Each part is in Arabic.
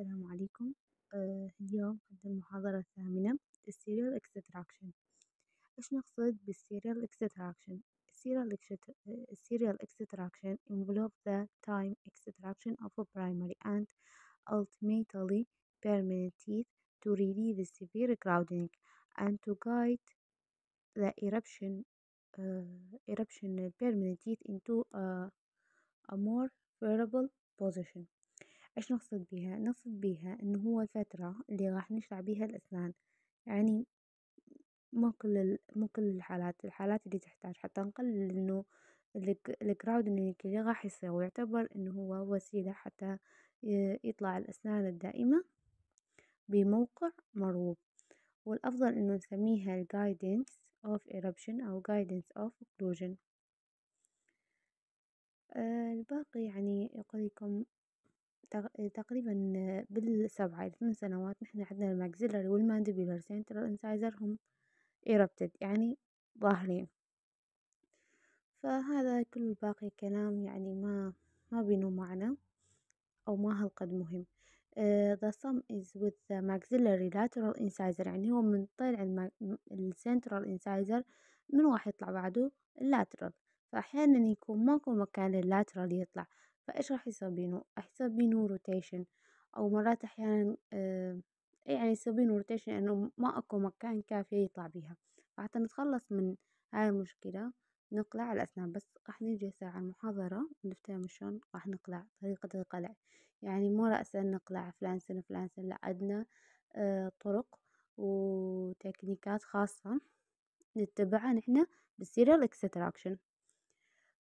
السلام عليكم آه اليوم نقدم المحاضرة الثامنة السيريال اكستراكشن ايش نقصد بالسيريال اكستراكشن serial serial extraction involve the time extraction of a primary and ultimately permanent teeth to relieve severe crowding and to guide the eruption uh, eruption uh, permanent teeth into a, a more favorable position. ايش نقصد بيها نقصد بيها انه هو الفترة اللي راح نشرع بيها الاسنان يعني مو كل مو كل الحالات الحالات اللي تحتاج حتى نقلل انه الكراودنج اللي راح يصير ويعتبر انه هو وسيلة حتى يطلع الاسنان الدائمة بموقع مرغوب والافضل انه نسميها الجايدنس أوف إيربشن او جايدنس أوف أوكلوجن. الباقي يعني يقول لكم تقريبا بالسبعة إلى ثمان سنوات نحن عندنا الماكسيلري والمانديبيولر سنترال يعني انسايزر هم ايربتد يعني ظاهرين فهذا كل باقي كلام يعني ما ما بينو معنى أو ما هالقد مهم uh, the sum is with the maxillary lateral incisor يعني هو من طلع السنترال انسايزر من راح يطلع بعده اللاترال فأحيانا يكون ماكو مكان اللاترال يطلع فايش راح يصير بينو راح يصير بينو روتيشن او مرات احيانا آه، إيه يعني يصير بينو روتيشن إنه ما اكو مكان كافية يطلع بيها فحتى نتخلص من هاي المشكلة نقلع الأسنان بس راح نيجي هسه على المحاضرة نفتهم شلون راح نقلع طريقة القلع يعني مو رأسا نقلع فلان سنة فلان سنة لا عدنا آه طرق وتكنيكات خاصة نتبعها نحنا بالسيريال اكستراكشن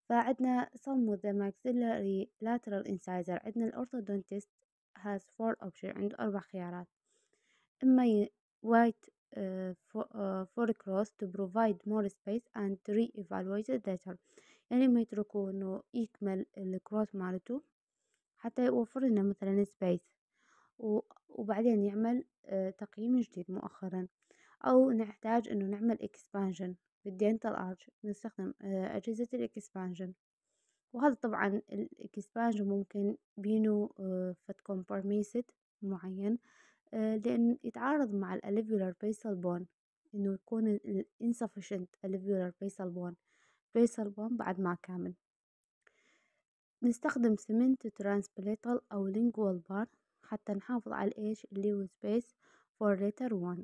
فعندنا some ذا ماكسيلاري لاترال انسايزر عندنا الأورثودونتست هاز فور اوبشن عنده أربع خيارات إما كروس تو بروفايد مور سبيس اند تو ري ايفالويت later يعني ما يتركوه إنه يكمل الكروس مالته حتى يوفر لنا مثلا سبيس وبعدين يعمل آه، تقييم جديد مؤخرا أو نحتاج إنه نعمل اكسبانشن بالدينتال ارش بنستخدم آه، أجهزة الإكسبانجن وهذا طبعا الإكسبانجن ممكن بينو آه، فتكون كومبرميسد معين آه، لأن يتعارض مع الأليفيولار بيسال بون إنه يكون الانسفشنت الاليفيولار بيسال بون بيسال بون بعد ما كامل نستخدم سمنت ترانسبليتال أو لينجوال بار حتى نحافظ على الإيش اللي هو space for ليتر one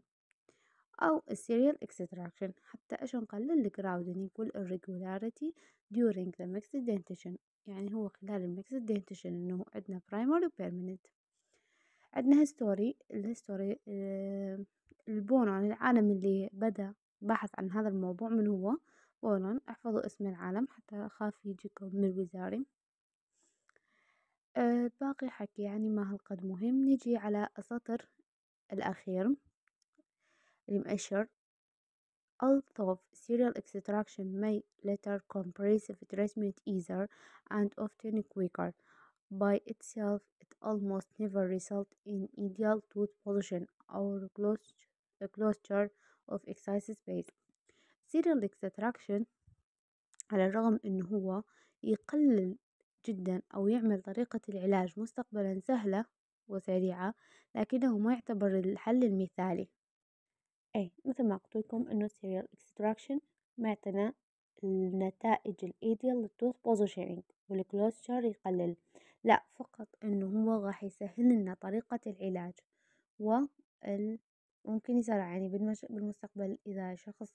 أو السيريال اكستراكشن حتى اش نقلل الكراودنج والirregularity during the mixed dentition يعني هو خلال الميكس dentition إنه عندنا primary permanent عندنا هيستوري الهيستوري البون عن العالم اللي بدأ بحث عن هذا الموضوع من هو بولون احفظوا اسم العالم حتى أخاف يجيكم من الوزاري آه، باقي حكي يعني ما هالقد مهم نجي على السطر الأخير المؤشر All of serial extraction may later compressive treatment easier and often quicker. By itself, it almost never result in ideal tooth position or closure of excess space. serial extraction على الرغم إن هو يقلل جدا أو يعمل طريقة العلاج مستقبلا سهلة وسريعة لكنه ما يعتبر الحل المثالي أي مثل ما قلت لكم إنه سيريال اكستراكشن معتنا النتائج الإيديال للتوث بوزيشنينج والكلوستر يقلل لا فقط إنه هو راح يسهل لنا طريقة العلاج و ممكن يزرع يعني بالمش... بالمستقبل إذا شخص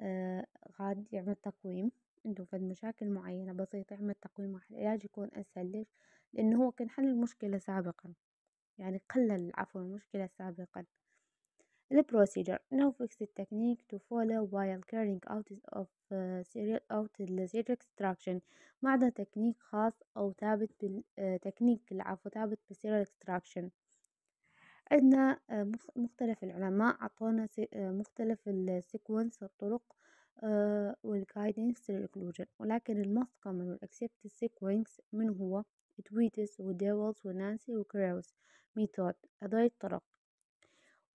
آه غاد يعمل تقويم عنده فد مشاكل معينة بسيطة يعمل تقويم راح العلاج يكون أسهل ليش؟ لأنه هو كان حل المشكلة سابقا يعني قلل عفوا المشكلة سابقا البروسيجر no fixed technique to follow while carrying out of uh, out the surgical extraction ما عدا تكنيك خاص أو ثابت بال آه، تكنيك العفو ثابت بالسيريال extraction عندنا آه، مختلف العلماء عطونا آه، مختلف السيكونس الطرق والجايدنس للإكلوجن ولكن الماست كومن والأكسبت سيكونس من هو تويتس وديولز ونانسي وكراوس ميثود هذول الطرق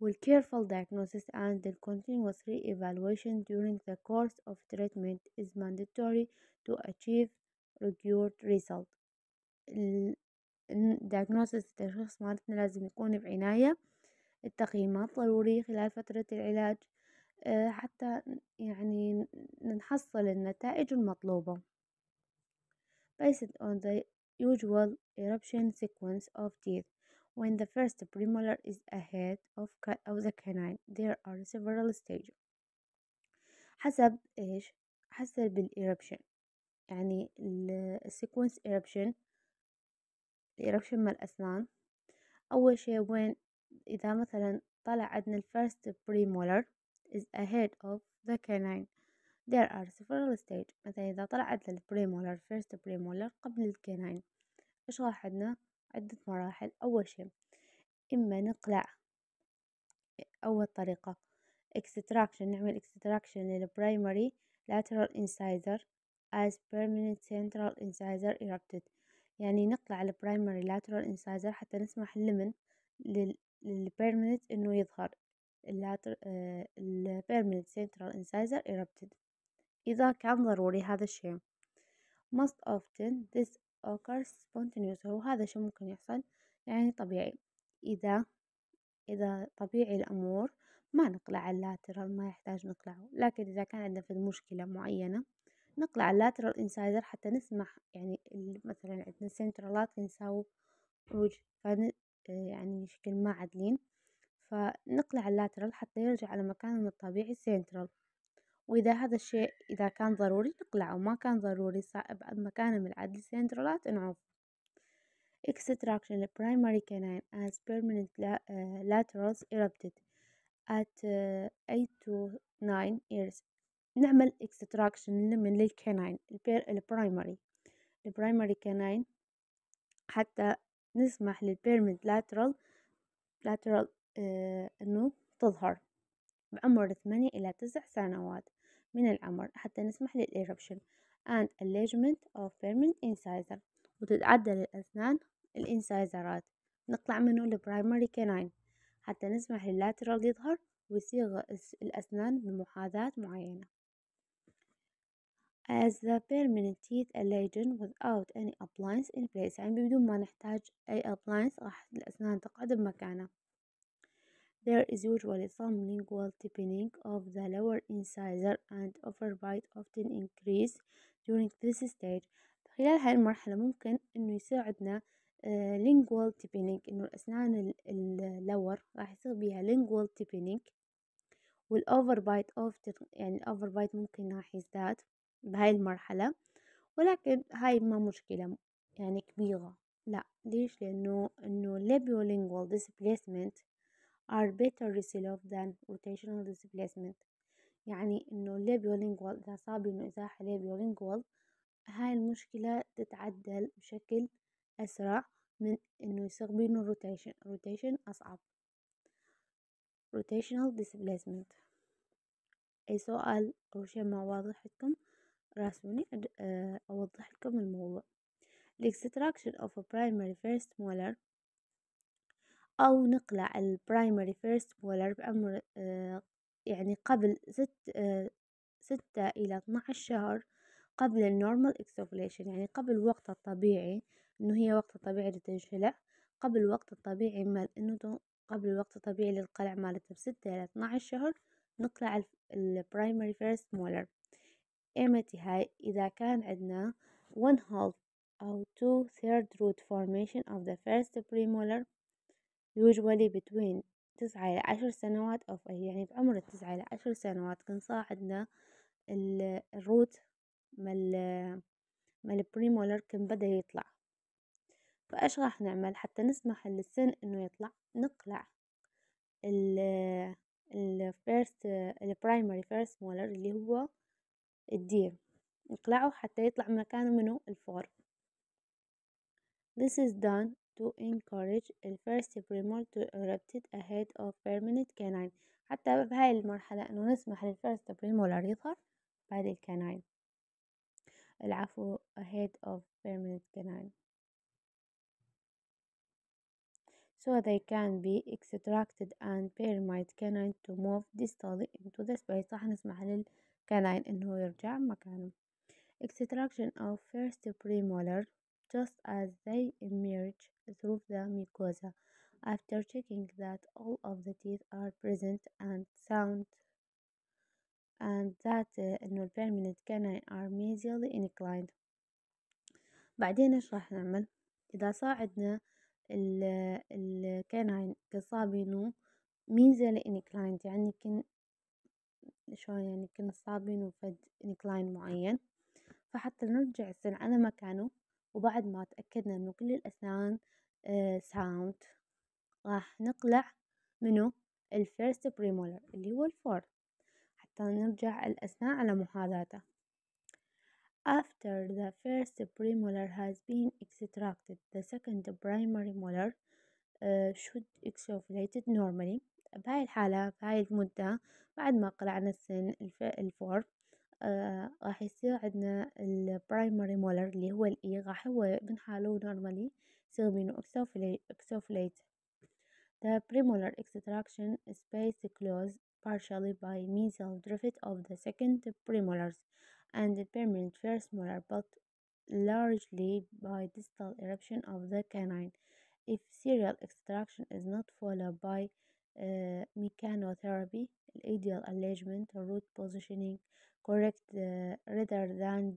with careful diagnosis and the continuous re-evaluation during the course of treatment is mandatory to achieve regular result diagnosis التشخيص مالتنا لازم يكون بعناية التقييمات ضروري خلال فترة العلاج حتى يعني نحصل النتائج المطلوبة based on the usual eruption sequence of teeth When the first premolar is ahead of, of the canine there are several stages حسب إيش حسب الإيربشن يعني السيكونس إيربشن الإيربشن مال الأسنان أول شيء وين إذا مثلا طلع عندنا الفيرست premolar is ahead of the canine there are several stages. مثلا إذا طلع عندنا البريمولر first premolar قبل canine. إيش راح عندنا عدة مراحل أول شي إما نقلع أول طريقة extraction نعمل extraction للبرايمري lateral incisor as permanent central incisor erupted يعني نقلع البرايمري lateral incisor حتى نسمح لمن للبيرمنت انه يظهر البيرمنت central incisor erupted إذا كان ضروري هذا الشيء most often this occurs هو وهذا شو ممكن يحصل يعني طبيعي إذا إذا طبيعي الأمور ما نقلع اللاترال ما يحتاج نقلعه لكن إذا كان عندنا في مشكلة معينة نقلع اللاترال انسايدر حتى نسمح يعني مثلا عندنا سنترالات ينساو فن آه، يعني شكل ما عدلين فنقلع اللاترال حتى يرجع على مكانه الطبيعي سنترال وإذا هذا الشيء إذا كان ضروري نقلعه وما كان ضروري صعب مكانه من العدل سنترالات نعوفه extraction primary canine as permanent آه، laterals erupted at 8 آه، to 9 years نعمل extraction من للكانين البرايمري البرايمري كانين حتى نسمح للبيرمنت لاترال لاترال انه تظهر بعمر 8 إلى 9 سنوات من العمر حتى نسمح للإيربشن and enlargement of permanent incisor وتتعدل الأسنان الإنسايزرات نطلع منه لبرايمري كناين حتى نسمح للاترال يظهر ويصيغ الأسنان بمحاذاة معينة as the permanent teeth alleged without any appliance in place يعني بدون ما نحتاج أي appliance راح الأسنان تقعد بمكانها There is usually some lingual deepening of the lower incisor and overbite often increase during this stage خلال هاي المرحلة ممكن إنه يساعدنا lingual deepening إنه الأسنان اللور راح يصير بيها lingual deepening والأوفربايت often يعني الأوفربايت ممكن راح يزداد بهاي المرحلة ولكن هاي ما مشكلة يعني كبيرة لا ليش لأنه إنه labiolingual displacement are better resolved than rotational displacement يعني إنه labiolingual إذا صاب إنه إزاحة labial هاي المشكلة تتعدل بشكل أسرع من إنه يصير بينه روتيشن روتيشن أصعب rotational displacement أي سؤال أو شيء ما واضح لكم راسوني أوضح لكم الموضوع the extraction of a primary first molar أو نقلع البرايمري فيرست بولر بعمر يعني قبل ست آه، ستة إلى اثنا شهر قبل النورمال اكسوفليشن يعني قبل الوقت الطبيعي إنه هي وقت الطبيعي لتنشلع قبل الوقت الطبيعي مال إنه قبل الوقت الطبيعي للقلع مالتها بستة إلى اثنا شهر نقلع البرايمري فيرست مولر إيمتى هاي إذا كان عندنا one half أو two third root formation of the first premolar يوجوالي بتوين تسعة إلى عشر سنوات أو يعني بعمر التسعة إلى عشر سنوات كان صاعدنا عندنا الروت مال مال البريمولر كان بدأ يطلع فإيش راح نعمل حتى نسمح للسن إنه يطلع نقلع ال الفيرست البرايمري فيرست مولر اللي هو الدير نقلعه حتى يطلع مكانه منه الفور This is done to encourage the first premolar to erupt ahead of permanent canine حتى بهاي المرحلة إنه نسمح للفرس بريمولار يظهر بعد الكاناين العفو ahead of permanent canine so they can be extracted and permit canine to move distally into the space راح نسمح للكاناين إنه يرجع مكانه extraction of first premolar just as they emerge through the mucosa. After checking that all of the teeth are present and sound, and that إنه uh, permanent canine are mesially inclined. بعدين إيش راح نعمل؟ إذا صاعدنا ال الكناين كصابينو ميزل انكلايند يعني كن شلون يعني كن صابينو فد انكلاين معين فحتى نرجع السن على مكانه وبعد ما تأكدنا إنه كل الأسنان ساوند آه، راح نقلع منو الفيرست بريمولر اللي هو الفور حتى نرجع الأسنان على محاذاته After the first premolar has been extracted, the second primary molar uh, should exfoliated normally. بهاي الحالة بهاي المدة بعد ما قلعنا السن الفور uh, آه، راح يصير عندنا البرايمري مولر اللي هو الاي e، راح هو من حاله نورمالي sodium The premolar extraction is space closed partially by mesial drift of the second premolars and the permanent first molar, but largely by distal eruption of the canine. If serial extraction is not followed by mechanotrapy الadial alignment كوركت positioning correct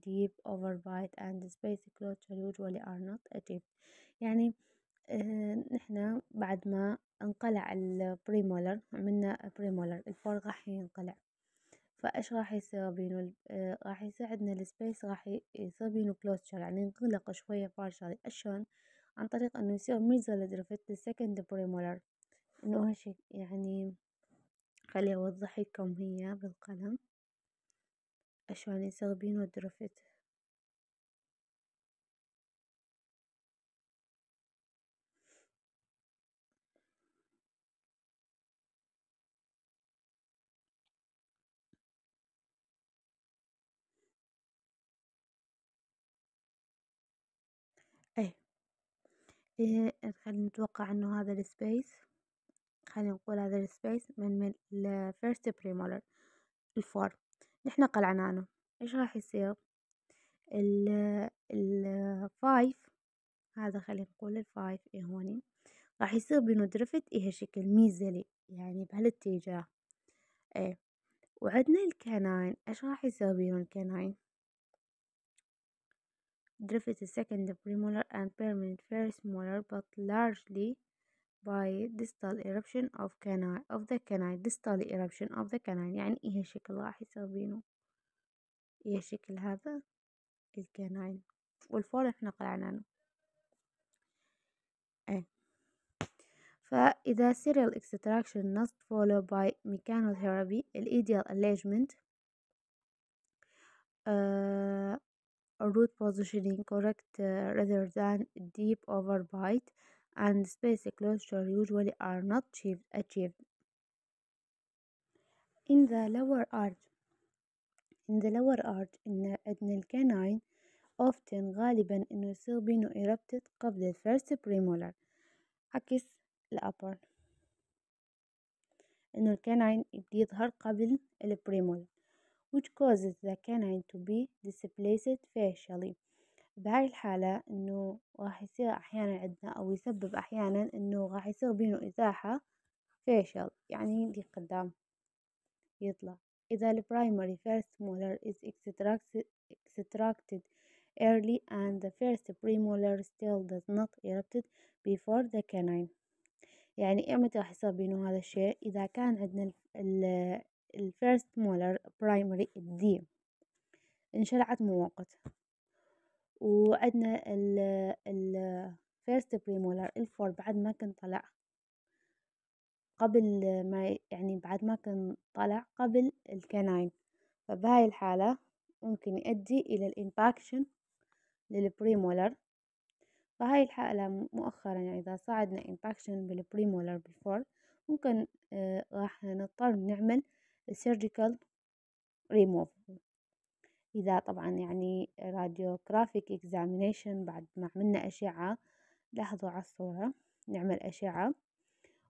ديب اوفر بايت اند and space closure usually ار نوت achieved يعني آه، نحنا بعد ما انقلع البريمولر عملنا بريمولر الفور راح ينقلع فايش راح يصير بينو راح آه، يساعدنا السبيس راح يصير بينو كلوستر يعني ينغلق شوية بارشالي اشون عن طريق انه يصير ميزال لدرفت السكند بريمولر انه هالشي يعني خلي اوضح لكم هي بالقلم اشوان يصيغ بينو درفت إيه إيه نتوقع انه هذا السبيس خلينا نقول هذا السبيس من من الفيرست بريمولر الفور نحنا قلعناه ايش راح يصير ال الفايف هذا خلينا نقول الفايف اي هوني راح يصير بينو درفت إيه شكل ميزلي يعني بهالاتجاه ايه وعندنا الكناين ايش راح يصير بينو الكناين درفت السكند premolar and permanent first molar but largely by distal eruption of canine of the canine distal eruption of the canine يعني إيه الشكل راح يصير بينه إيه شكل هذا الكناين والفور احنا قلعنا عنه ايه فإذا serial extraction not followed by mechanotherapy الإيديال allégement uh, root positioning correct uh, rather than deep overbite and space closure usually are not achieved. In the lower arch in the lower arch the إن canine often غالبا إنه يصير بينه erupted قبل first premolar عكس الأبر إنه الكناين يظهر قبل البريمولر which causes the canine to be displaced facially بهاي الحالة انه راح يصير احيانا عندنا او يسبب احيانا انه راح يصير بينو ازاحة facial يعني دي قدام يطلع إذا ال primary first molar is extracted early and the first premolar still does not erupt before the canine يعني إمتى راح يصير بينو هذا الشيء إذا كان عندنا ال first molar primary الدي انشرعت مو وقت وعندنا ال ال first premolar الفور بعد ما كان طلع قبل ما يعني بعد ما كان طلع قبل الكناين فبهاي الحالة ممكن يؤدي إلى الإمباكشن للبريمولر فهاي الحالة مؤخرا يعني إذا صعدنا إمباكشن بالبريمولر بالفور ممكن آه راح نضطر نعمل surgical removal إذا طبعا يعني راديوغرافيك اكزامينيشن بعد ما عملنا أشعة لاحظوا على الصورة نعمل أشعة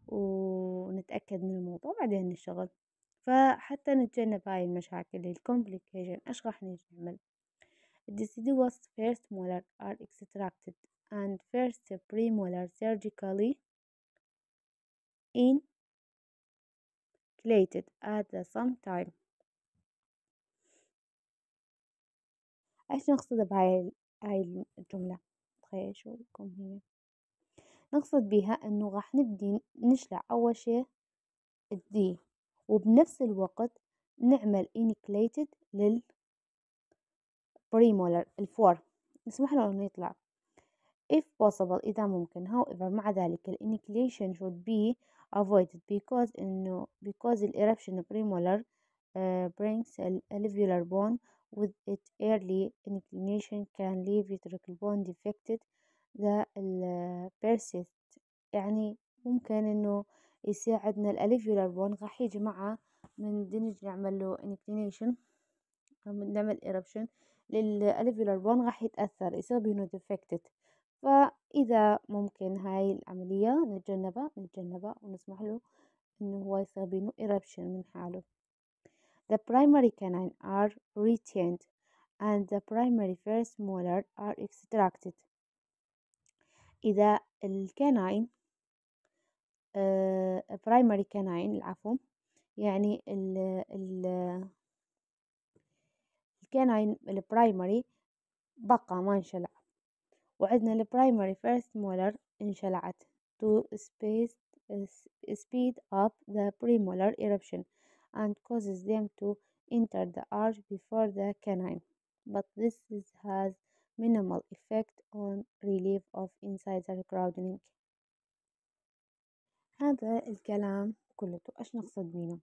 ونتأكد من الموضوع بعدين نشتغل فحتى نتجنب هاي المشاكل الكومبليكيشن ايش راح نجي نعمل deciduous first molar are extracted and first premolar surgically in plated at the same time ايش نقصد بهاي هاي الجملة تخيل شو تكون هي نقصد بها انه راح نبدي نشلع اول شي الدي وبنفس الوقت نعمل انكليتد لل بريمولر الفور نسمح له انه يطلع if possible إذا ممكن however مع ذلك الانكليشن should be avoided because إنه because the eruption premolar uh, eh, brings an alveolar bone with its early inclination can leave bone defected the persist يعني ممكن انه يساعدنا الاليفيولار بون راح يجي معه من دنج نعمل له انكلينيشن نعمل ايربشن للاليفيولار بون راح يتاثر يصير بينه ديفكتد فاذا ممكن هاي العمليه نتجنبها نتجنبها ونسمح له انه هو يصير بينه ايربشن من حاله The primary canines are retained and the primary first molar are extracted إذا الكناين primary canine العفو يعني ال ال الكناين البرايمري بقى ما انشلع وعندنا البرايمري فيرست مولر انشلعت to space speed up the premolar eruption and causes them to enter the arch before the canine. But this has minimal effect on relief of incisor crowding. هذا الكلام كلته اش نقصد منه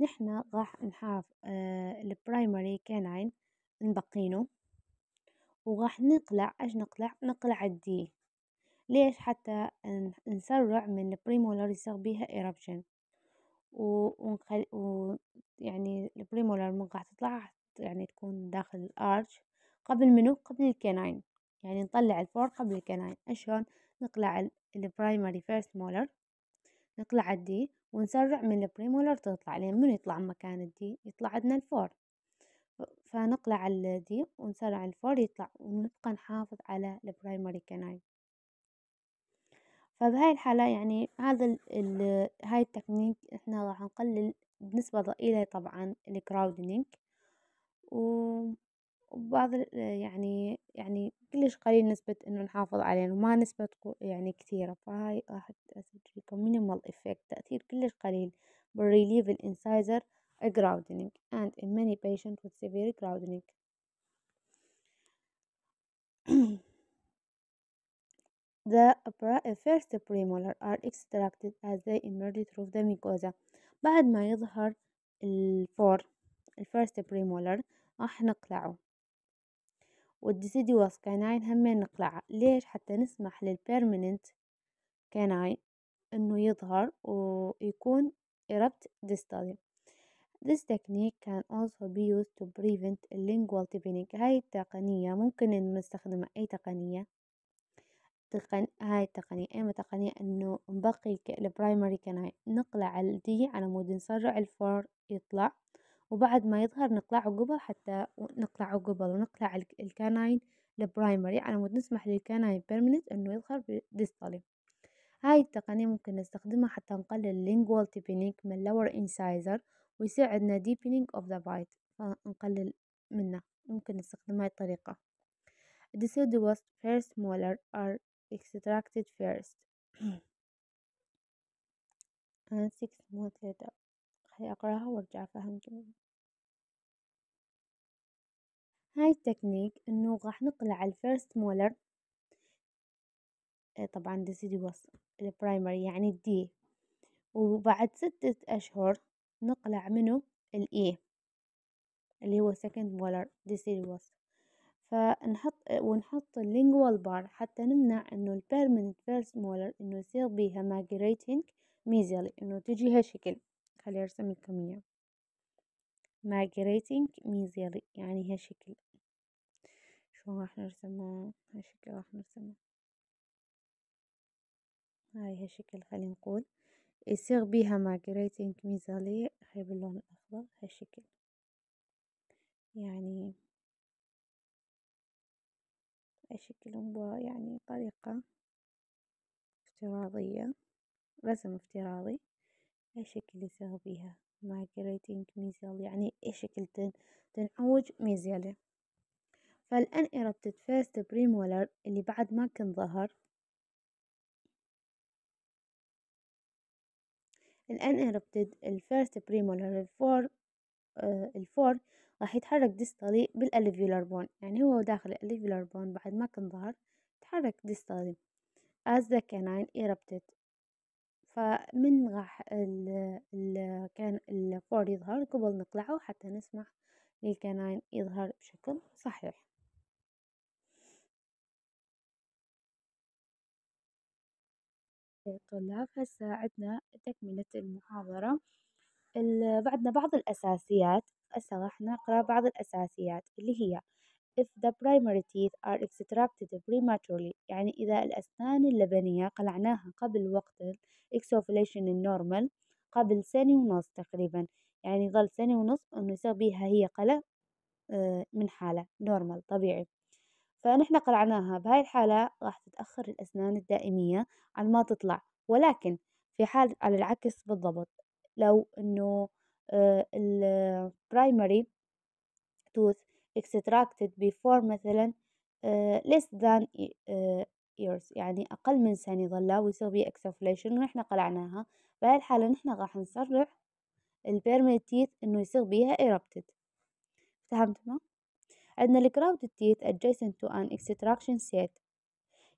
نحنا راح نحاف آه، البرايمري كانين نبقينه وراح نقلع اش نقلع نقلع الدي ليش حتى نسرع من البريمولار يصير بيها ايربشن ونخلي ويعني البريمولار من راح تطلع يعني تكون داخل الارش قبل منو قبل الكناين يعني نطلع الفور قبل الكناين اشلون نقلع البرايمري فيرست مولر نقلع الدي ونسرع من البريمولر تطلع لين من يطلع مكان الدي يطلع عندنا الفور فنقلع الدي ونسرع الفور يطلع ونبقى نحافظ على البرايمري كناين فبهاي الحالة يعني هذا ال هاي التكنيك احنا راح نقلل بنسبة ضئيلة طبعا الكراودنينج وبعض يعني يعني كلش قليل نسبة انه نحافظ عليه وما نسبة يعني كثيرة فهاي راح تأثر فيكم مينيمال افكت تأثير كلش قليل بالريليف الانسايزر grounding and in many patients with severe grounding The upper first premolar are extracted as they emerge through the mucosa بعد ما يظهر الفور الفيرست بريمولر راح نقلعه والديسيديوس كاناين همين نقلعه ليش حتى نسمح للبيرمننت كاناين انه يظهر ويكون erupt distally This technique can also be used to prevent lingual deepening هاي التقنية ممكن نستخدمها أي تقنية تقن... هاي التقنية ايما تقنية أنه نبقي البرايمري كناي نقلع الدي على مود نسرع الفور يطلع وبعد ما يظهر نقلعه قبل حتى نقلعه قبل ونقلع الكناين البرايمري على مود نسمح للكناين بيرمننت انه يظهر ديستالي هاي التقنية ممكن نستخدمها حتى نقلل اللينجوال تيبينينج من اللور انسايزر ويساعدنا ديبينينج اوف ذا بايت فنقلل منه ممكن نستخدم هاي الطريقة deciduous first molar are extracted first and six months later خلي أقراها وأرجع أفهم جملة هاي التكنيك إنه راح نقلع الفيرست إيه مولر طبعا deciduous البرايمري يعني الدي وبعد ستة أشهر نقلع منه الإي اللي هو second مولر deciduous فنحط ونحط اللينجوال بار حتى نمنع انه ال permanent first molar انه يصير بيها migrating measles انه تجي هالشكل خلي ارسم لكم اياه migrating measles يعني هالشكل شو راح نرسمه هالشكل راح نرسمه هاي هالشكل خلي نقول يصير بيها migrating measles هاي باللون الاخضر هالشكل يعني أشكل يعني طريقة افتراضية رسم افتراضي أشكل أسويها مع creating ميزال يعني أشكل تن تنعوج ميزالة فالآن إربطت فاست بريمولر اللي بعد ما كان ظهر الآن إربطت الفيرست بريمولر الفور آه الفور راح يتحرك ديستالي بالالفيولار بون يعني هو داخل الالفيولار بون بعد ما كان ظهر يتحرك ديستالي as the canine erupted فمن راح ال ال كان الفور يظهر قبل نقلعه حتى نسمح للكناين يظهر بشكل صحيح طلاب هسا عدنا تكملة المحاضرة بعدنا بعض الأساسيات هسه راح نقرأ بعض الأساسيات اللي هي if the primary teeth are extracted prematurely يعني إذا الأسنان اللبنية قلعناها قبل وقت exfoliation النورمال قبل سنة ونص تقريبا يعني ظل سنة ونص إنه يصير بيها هي قلع آه، من حالة نورمال طبيعي فنحن قلعناها بهاي الحالة راح تتأخر الأسنان الدائمية عن ما تطلع ولكن في حال على العكس بالضبط لو انه آه، البرايمري tooth extracted before مثلا آه، less than آه، years يعني أقل من سنة ظل ويصير بيه extrapolation ونحن قلعناها بهالحالة نحن راح نصرح البيرمنت تيث إنه يصير بيها erupted فهمتنا؟ عندنا الكراود تيث adjacent to an extraction set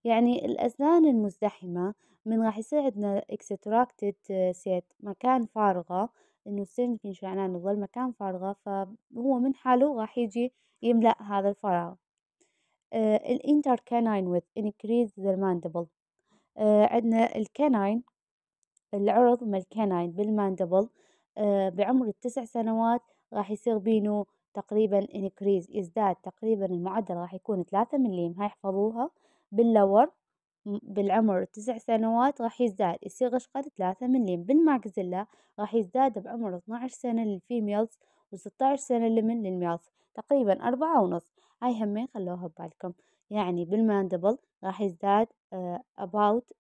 يعني الأسنان المزدحمة من راح يصير عندنا اكستراكتد سيت مكان فارغة إنه السنج مشان يظل مكان فارغة فهو من حاله راح يجي يملأ هذا الفراغ الانتر كاناين with انكريز ذا mandible آه، عندنا الكاناين العرض من الكاناين بالماندبل آه، بعمر التسع سنوات راح يصير بينه تقريبا انكريز يزداد تقريبا المعدل راح يكون ثلاثة مليم هاي احفظوها باللور بالعمر تسع سنوات راح يزداد يصير قد ثلاثة مليم بالماكزيلا راح يزداد بعمر عشر سنة للفيميلز عشر سنة لمن للميلز تقريبا أربعة ونص هاي همين خلوها ببالكم يعني بالماندبل راح يزداد uh, about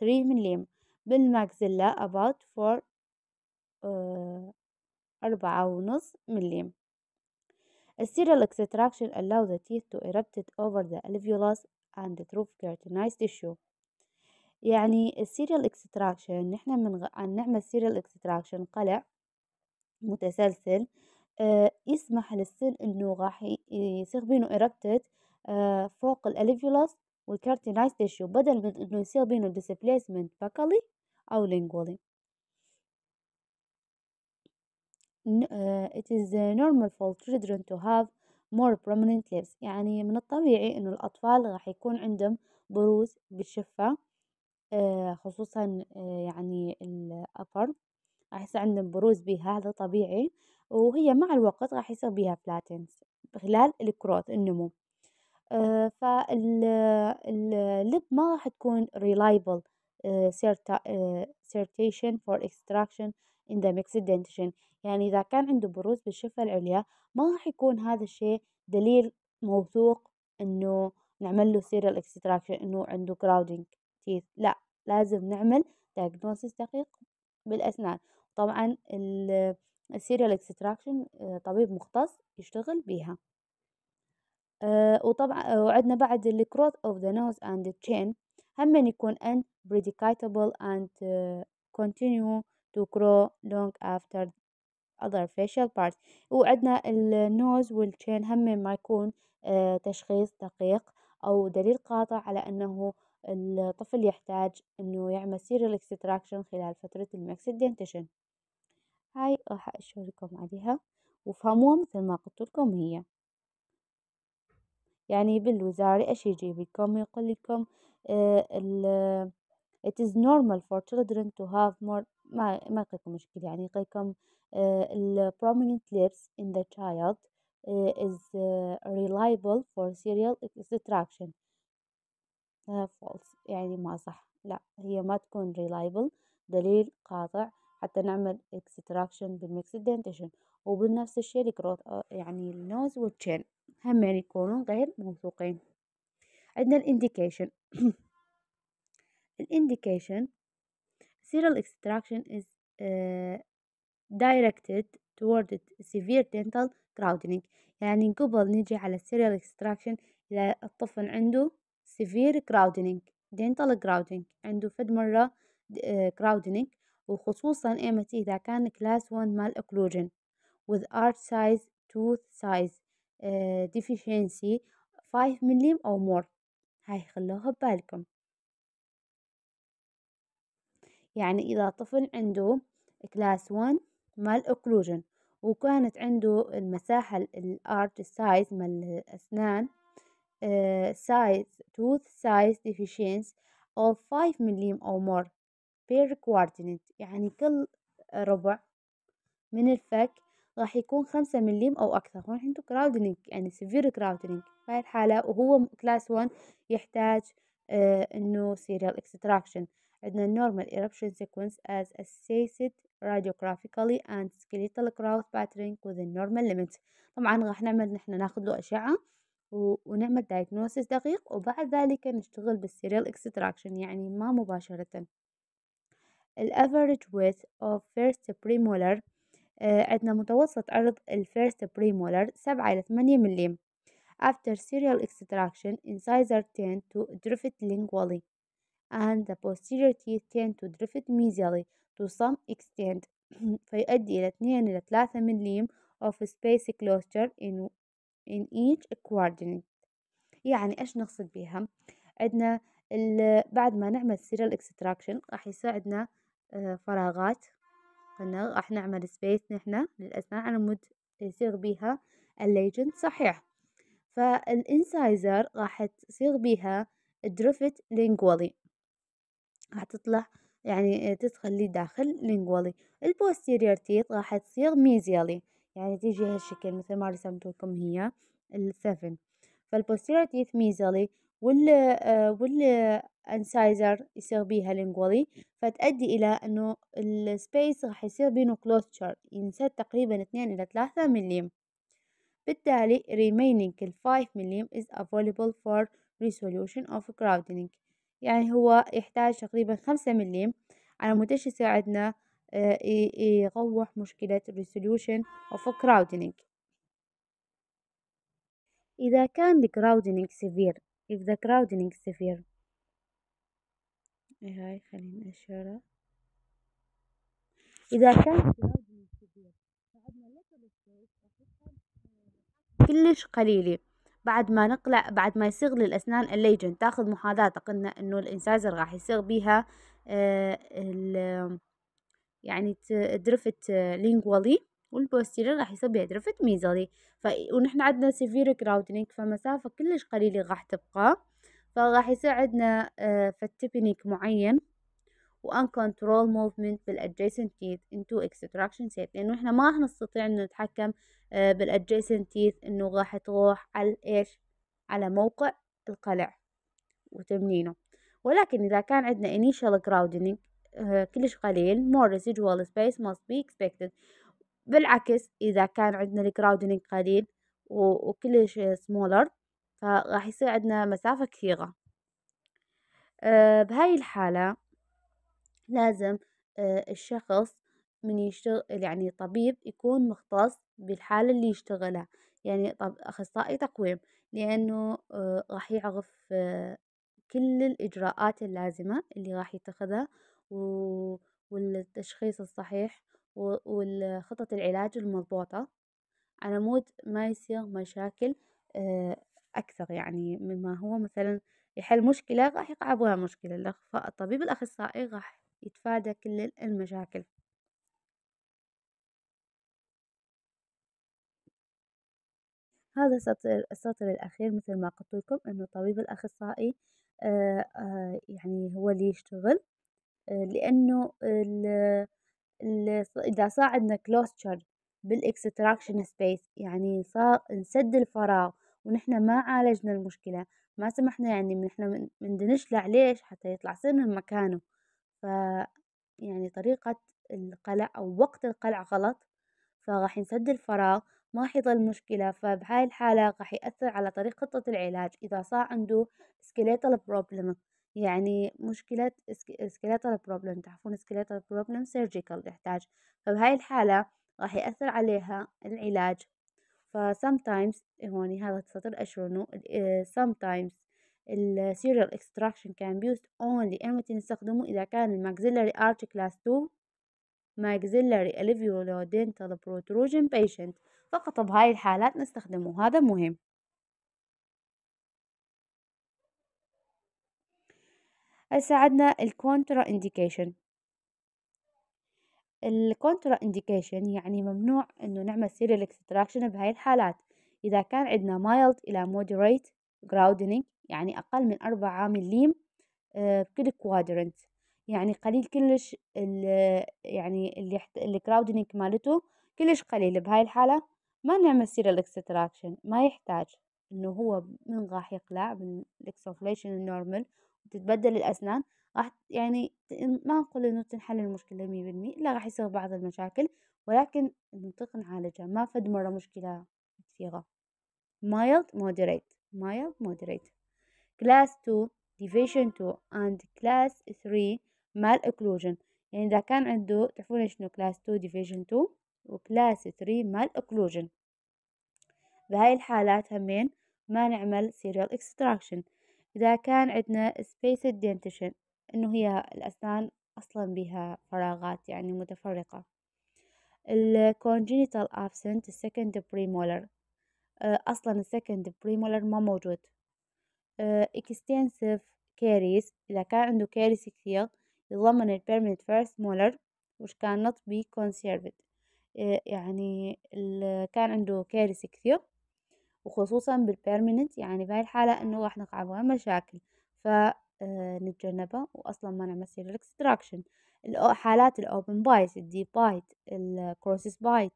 3 مليم بالماكزيلا about 4 آه، أربعة ونص مليم. The اكستراكشن extraction allows the teeth to اوفر over the alveolus and through fertilized tissue يعني السيريال اكستراكشن نحن من عن نعمل سيريال اكستراكشن قلع متسلسل آه يسمح للسن انه راح يصير بينه اربتت آه فوق الاليفيولاس والكارتينايز تيشو بدل من انه يصير بينه ديسبليسمنت فكالي او لينجولي آه، it is normal for children to have more prominent lips يعني من الطبيعي إنه الأطفال راح يكون عندهم بروز بالشفة آه، خصوصا آه، يعني الأبر راح يصير عندهم بروز بها هذا طبيعي وهي مع الوقت راح يصير بيها فلاتنس خلال الكروث النمو آه، فاللب ما راح تكون reliable سيرتيشن فور اكستراكشن extraction in the mixed dentition يعني إذا كان عنده بروز بالشفة العليا ما راح يكون هذا الشيء دليل موثوق إنه نعمل له serial extraction إنه عنده crowding teeth لا لازم نعمل diagnosis دقيق بالأسنان طبعا السيريال اكستراكشن آه، طبيب مختص يشتغل بيها آه، وطبعا آه، وعندنا بعد الكروث اوف ذا نوز اند تشين هم يكون ان and اند كونتينيو to grow long after other facial parts وعندنا النوز والتشين هم ما يكون آه، تشخيص دقيق أو دليل قاطع على أنه الطفل يحتاج أنه يعمل سيريال اكستراكشن خلال فترة الماكس دينتشن هاي راح أشير لكم عليها وفهموها مثل ما قلت لكم هي يعني بالوزارة ايش يجيب لكم يقول لكم آه، it is normal for children to have more ما ما يلقيكم مشكل يعني يلقيكم آه، ال prominent lips in the child آه، is آه، reliable for serial extraction false يعني ما صح لا هي ما تكون reliable دليل قاطع حتى نعمل extraction بالميكس دنتيشن وبنفس الشيء الجروث يعني النوز والتشين هم يعني يكونون غير موثوقين عندنا الانديكيشن الانديكيشن Serial extraction is uh, directed toward severe dental crowding يعني قبل نجي على serial extraction إذا الطفل عنده severe crowding dental crowding عنده فد مرة uh, crowding وخصوصا إمتى إذا كان class 1 مال occlusion with arch size tooth size uh, deficiency 5 مليم أو more هاي خلوها ببالكم يعني إذا طفل عنده كلاس 1 مال أوكلوجن وكانت عنده المساحة الارت سايز مال الأسنان سايز توث سايز ديفيشينس أو 5 مليم أو مور بير كواردينت يعني كل ربع من الفك راح يكون خمسة مليم أو أكثر هون عنده كراودنينج يعني سيفير كراودنينج بهاي الحالة وهو كلاس 1 يحتاج آه إنه سيريال اكستراكشن عندنا normal eruption sequence as assessed radiographically and skeletal growth pattern within normal limits طبعا راح نعمل نحن ناخذ له أشعة ونعمل diagnosis دقيق وبعد ذلك نشتغل بالسيريال extraction يعني ما مباشرة average width of first premolar آه عندنا متوسط عرض first premolar سبعة إلى ثمانية مليم after serial extraction incisor tend to drift lingually and the posterior teeth tend to drift medially to some extent فيؤدي إلى 2 إلى 3 مليم of space closure in, in each quadrant يعني إيش نقصد بها؟ عندنا بعد ما نعمل serial extraction راح يساعدنا آه، فراغات قلنا راح نعمل space نحن للأسنان على مود يصيغ بيها الليجنت صحيح فالإنسايزر راح تصيغ بيها درفت لينجولي هتطلع يعني آه، تدخل لي داخل لينجوالي البوستيرير تيت راح تصير ميزيالي يعني تيجي هالشكل مثل ما لكم هي السفن فالبوستيرير تيت ميزيالي وال آه، والانسايزر يصير بيها لينجوالي فتؤدي الى انه السبيس راح يصير بينه كلوستشر ينسد تقريبا 2 الى 3 مليم بالتالي remaining 5 مليم is available for resolution of crowding يعني هو يحتاج تقريبا خمسة مليم على مود إيش يساعدنا آه، يقوح مشكلة resolution of crowding إذا كان the crowding severe if the crowding severe إيه هاي خلينا أشيره إذا كان crowding severe فعندنا little space كلش قليلة بعد ما نقلع بعد ما يصيغ للأسنان الليجن تاخذ محاذاة قلنا إنه الإنسايزر راح يصيغ بيها آه، يعني درفت لينجوالي والبوستيرير راح يصير بيها درفت ميزالي ف... ونحن عندنا سيفير كراودنينج فمسافة كلش قليلة راح تبقى فراح يصير عندنا آه، فتبنيك معين وان كنترول موفمنت بالادجيسنت تيث انتو اكستراكشن سيت لانه احنا ما راح نستطيع انه نتحكم آه، بالادجيسنت تيث انه راح تروح على ايش على موقع القلع وتمنينه ولكن اذا كان عندنا initial crowding آه، كلش قليل more residual space must be expected بالعكس اذا كان عندنا الكراودنج قليل وكلش سمولر فراح يصير عندنا مسافة كثيرة آه، بهاي الحالة لازم الشخص من يشتغل يعني طبيب يكون مختص بالحالة اللي يشتغلها يعني طب أخصائي تقويم لأنه راح يعرف كل الإجراءات اللازمة اللي راح يتخذها والتشخيص الصحيح والخطط العلاج المضبوطة على مود ما يصير مشاكل أكثر يعني مما هو مثلا يحل مشكلة راح يقع بها مشكلة الطبيب الأخصائي راح يتفادى كل المشاكل هذا السطر, السطر الأخير مثل ما قلت لكم أنه الطبيب الأخصائي آه، آه، يعني هو اللي يشتغل آه، لأنه إذا صاعدنا كلوستر بالإكستراكشن سبيس يعني نسد الفراغ ونحن ما عالجنا المشكلة ما سمحنا يعني نحن من دنشلع ليش حتى يطلع سلم مكانه ف يعني طريقة القلع أو وقت القلع غلط فراح ينسد الفراغ ما راح يظل مشكلة فبهاي الحالة راح يأثر على طريق خطة العلاج إذا صار عنده سكيليتال بروبلم يعني مشكلة skeletal problem تعرفون سكيليتال بروبلم سيرجيكال يحتاج فبهاي الحالة راح يأثر عليها العلاج فسمتايمز هوني هذا السطر أشرنو سمتايمز السيريال اكستراكشن كان be اونلي امتى نستخدمه إذا كان الماكسيلاري ارتش كلاس 2 ماكسيلاري alveolar dental protrusion patient فقط بهاي الحالات نستخدمه هذا مهم هسه عندنا الكونترا انديكيشن الكونترا انديكيشن يعني ممنوع انه نعمل سيريال اكستراكشن بهاي الحالات اذا كان عندنا مايلد الى مودريت جراودنج يعني أقل من أربعة مليم بكل آه، كوادرنت يعني قليل كلش يعني اللي الجراودنج مالته كلش قليل بهاي الحالة ما نعمل سيريال اكستراكشن ما يحتاج انه هو من راح يقلع من الاكسوفليشن النورمال وتتبدل الاسنان راح يعني ما نقول انه تنحل المشكله مية بالمية لا راح يصير بعض المشاكل ولكن نطيق نعالجها ما فد مره مشكله كثيره مايلد moderate mild moderate class 2 division 2 and class 3 mal occlusion يعني إذا كان عنده تعرفون شنو class 2 division 2 class 3 mal occlusion بهاي الحالات همين ما نعمل serial extraction إذا كان عندنا spaced dentition إنه هي الأسنان أصلا بها فراغات يعني متفرقة ال congenital absent second premolar آه، أصلا السكند بريمولر ما موجود اكستنسيف آه، كاريز إذا كان عنده كاريز كثير يضمن البيرمنت فيرست مولر كان نوت بي conserved آه، يعني كان عنده كاريز كثير وخصوصا بالبيرمننت يعني بهاي الحالة انه راح نقع بها مشاكل فنتجنبها واصلا ما نعمل سير الاكستراكشن حالات الاوبن بايت الديب بايت الكروسس بايت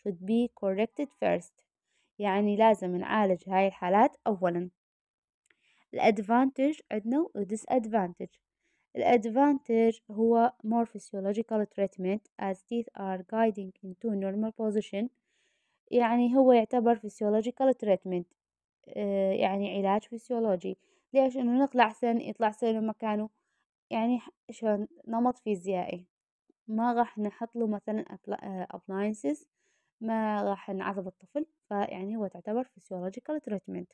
should be corrected first يعني لازم نعالج هاي الحالات أولا الادفانتج عندنا والديس ادفانتج الادفانتج هو more physiological treatment as teeth are guiding into normal position يعني هو يعتبر physiological treatment آه، يعني علاج فسيولوجي ليش انه نطلع سن يطلع سن مكانه يعني شلون نمط فيزيائي ما راح نحط له مثلا ابلاينسز آه، ما راح نعذب الطفل فيعني هو تعتبر physiological treatment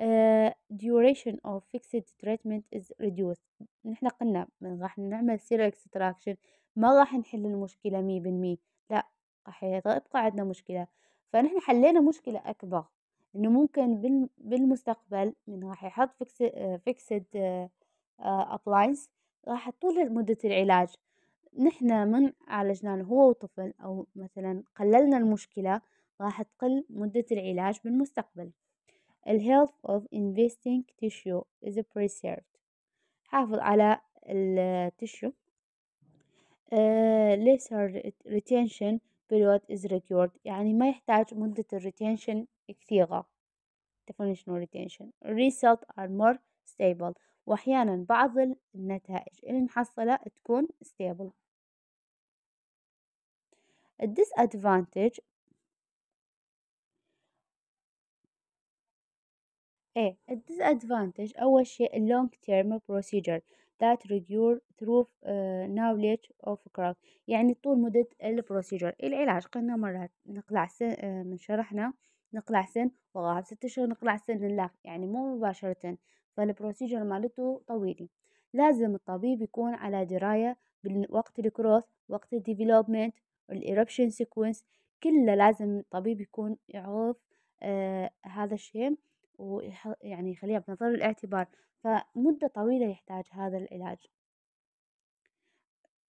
uh, duration of fixed treatment is reduced نحن قلنا من راح نعمل serial extraction ما راح نحل المشكلة مية بالمية لا راح يبقى عندنا مشكلة فنحن حلينا مشكلة أكبر إنه ممكن بالمستقبل من راح يحط آه، fixed, uh, فيكسد uh, appliance راح طول مدة العلاج نحنا من عالجنا له هو وطفل أو مثلا قللنا المشكلة راح تقل مدة العلاج بالمستقبل ال health of investing tissue is preserved حافظ على التشو آه، lesser retention period is required يعني ما يحتاج مدة الريتينشن كثيرة تفهمون شنو ريتينشن results are more stable وأحيانا بعض النتائج اللي نحصلها تكون stable الديسادفانتج ايه الديسادفانتج أول شيء اللونج تيرم بروسيجر ذات ريديور through نوليدج اوف of يعني طول مدة البروسيجر العلاج قلنا مرات نقلع سن آه، من شرحنا نقلع سن وغاب ست شهور نقلع سن لا يعني مو مباشرة فالبروسيجر مالته طويل لازم الطبيب يكون على دراية بالوقت الكروث وقت الديفلوبمنت والإيربشن سيكونس كله لازم الطبيب يكون يعرف آه هذا الشيء ويعني يخليها بنظر الاعتبار فمدة طويلة يحتاج هذا العلاج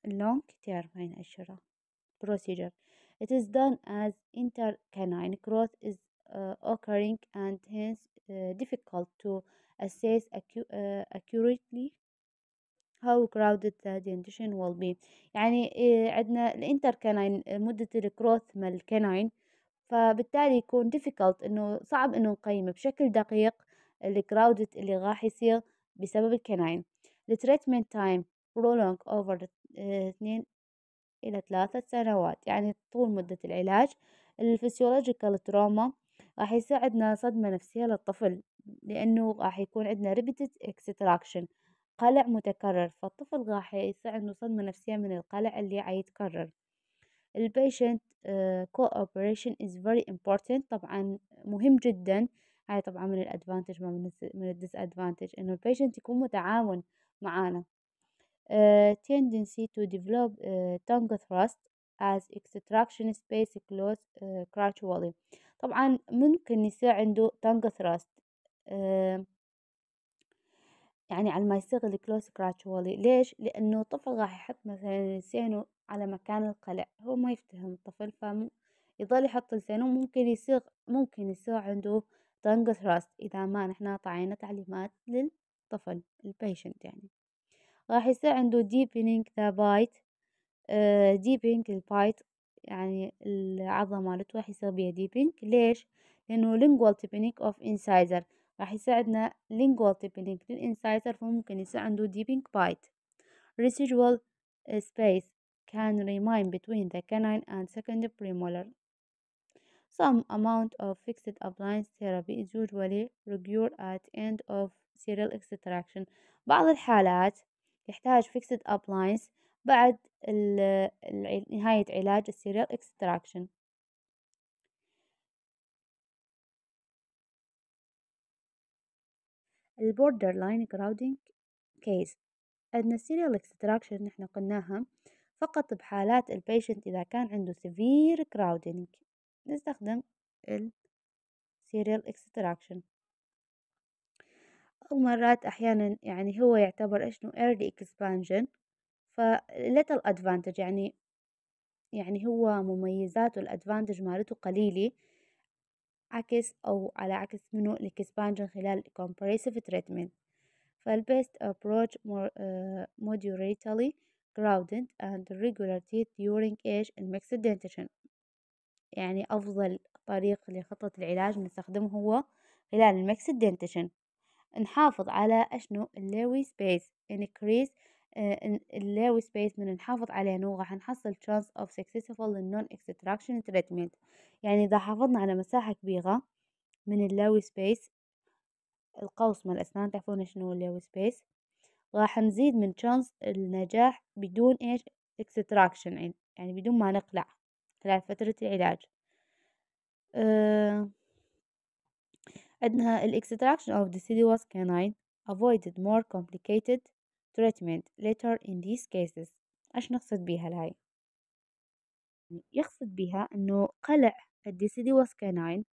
long term هاي نأشرها procedure it is done as intercanine growth is uh, occurring and hence uh, difficult to assess accu uh, accurately how crowded the dentition will be يعني آه، عندنا الانتر كاناين آه، مدة الكروث مال كاناين فبالتالي يكون difficult انه صعب انه نقيمه بشكل دقيق الكراودد اللي راح يصير بسبب الكناين التريتمنت تايم prolong over آه، اثنين إلى ثلاثة سنوات يعني طول مدة العلاج الفسيولوجيكال تروما راح يساعدنا صدمة نفسية للطفل لأنه راح يكون عندنا repeated extraction قلع متكرر فالطفل راح يصير عنده صدمة نفسية من القلع اللي عيتكرر البيشنت آه، cooperation is very important طبعا مهم جدا هاي طبعا من الادفانتج ما من الديس ادفانتج انه البيشنت يكون متعاون معانا uh, tendency to develop uh, tongue thrust as extraction space close uh, volume طبعا ممكن يصير عنده tongue thrust uh, يعني على ما يستغل كلوس جراتشوالي ليش؟ لأنه الطفل راح يحط مثلا لسانه على مكان القلع هو ما يفتهم الطفل فم يظل يحط لسانه ممكن يصيغ ممكن يصير عنده تنج ثراست إذا ما نحنا طعينا تعليمات للطفل البيشنت يعني راح يصير عنده ديبينينج ذا بايت ديبينج البايت يعني العظمه مالته راح يصير بيها ديبينج ليش؟ لأنه lingual deepening of انسايزر راح يساعدنا lingual deepening للإنسايتر فممكن يصير عنده deeping bite residual space can remain between the canine and second premolar Some amount of fixed appliance therapy is usually regular at end of serial extraction بعض الحالات يحتاج fixed appliance بعد نهاية علاج السيريال extraction borderline crowding كيس أن السيريال اكستراكشن نحن قلناها فقط بحالات البيشنت إذا كان عنده سيفير crowding نستخدم السيريال اكستراكشن أو مرات أحيانا يعني هو يعتبر إشنو early expansion ف little advantage يعني يعني هو مميزاته الادفانتج مالته قليلة عكس أو على عكس منه الإكسبانجن خلال comparative treatment فالبيست approach آه، moderately grounded and regular teeth during إيش الميكس dentition يعني أفضل طريق لخطة العلاج نستخدمه هو خلال الميكس dentition نحافظ على أشنو اللوي سبيس increase آه، اللاوي سبيس من نحافظ على راح نحصل chance of successful non extraction treatment يعني إذا حافظنا على مساحة كبيرة من اللاوي سبيس القوس مال الأسنان تعرفون شنو اللاوي سبيس راح نزيد من chance النجاح بدون إيش extraction يعني, يعني بدون ما نقلع خلال فترة العلاج أه عندنا الاكستراكشن of deciduous canine avoided more complicated treatment later in these cases ايش نقصد بها لهاي يقصد بها انه قلع الديسيديوس كاناين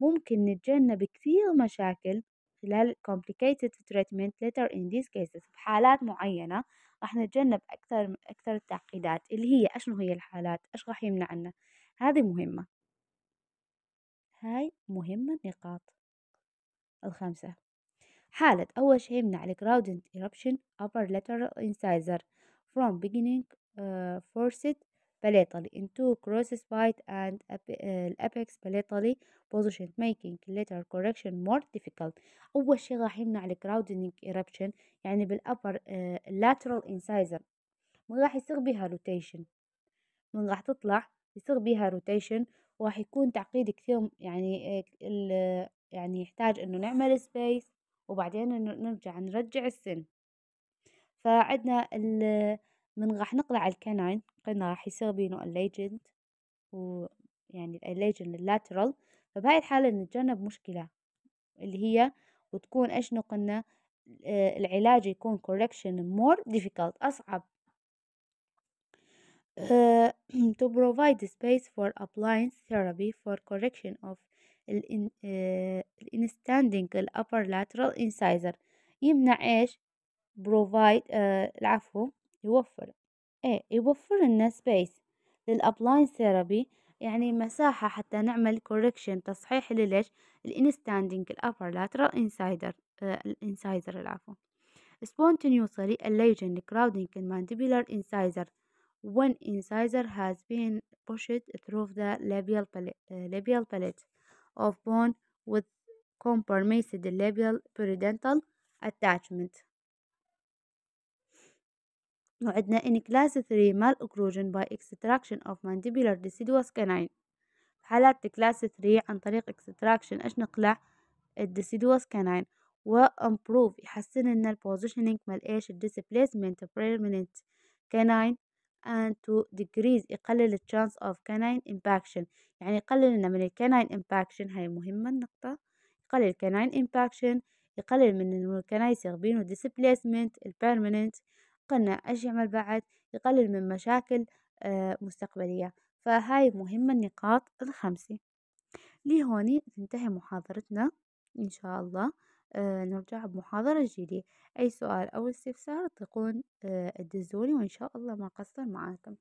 ممكن نتجنب كثير مشاكل خلال complicated treatment later in these cases بحالات معينة راح نتجنب أكثر أكثر التعقيدات اللي هي أشنو هي الحالات إيش راح يمنع عنا هذه مهمة هاي مهمة النقاط الخمسة حالة أول شيء من على ground eruption upper lateral incisor from beginning forced palatally into cross bite and apex palatally position making later correction more difficult أول شيء راح يمنع الكراودنج eruption يعني بالأبر lateral incisor من راح يصير بها rotation من راح تطلع يصير بها rotation وراح يكون تعقيد كثير يعني يعني يحتاج إنه نعمل space وبعدين نرجع نرجع السن فعدنا من راح نقلع الكناين قلنا راح يصير بينه الليجند ويعني الليجند اللاترال فبهاي الحالة نتجنب مشكلة اللي هي وتكون ايش قلنا آه، العلاج يكون correction more difficult أصعب آه، to provide space for appliance therapy for correction of الانستاندينج الابر لاترال انسايزر يمنع ايش بروفايد آه، العفو يوفر ايه يوفر لنا سبيس للابلاين ثيرابي يعني مساحة حتى نعمل كوركشن تصحيح ليش الانستاندينج الابر لاترال انسايدر الانسايزر العفو سبونتينيوسلي الليجن كراودينج المانديبولار انسايزر one incisor has been pushed through the labial palate, آه، labial palate. of bone with compromised labial periodontal attachment وعندنا in class 3 mal occlusion by extraction of mandibular deciduous canine في حالات class 3 عن طريق extraction اش نقلع الديسيدوس canine وامبروف يحسن لنا البوزيشنينج مال ايش الديسبليسمنت permanent canine and to decrease يقلل the chance of canine impaction يعني يقلل لنا من canine impaction هاي مهمة النقطة يقلل canine impaction يقلل من الكناين يغبين displacement البيرمننت قلنا ايش يعمل بعد يقلل من مشاكل آه، مستقبلية فهاي مهمة النقاط الخمسة لهوني تنتهي محاضرتنا إن شاء الله آه، نرجع بمحاضرة جديدة أي سؤال أو استفسار تقون تدزولي آه، وإن شاء الله ما قصر معاكم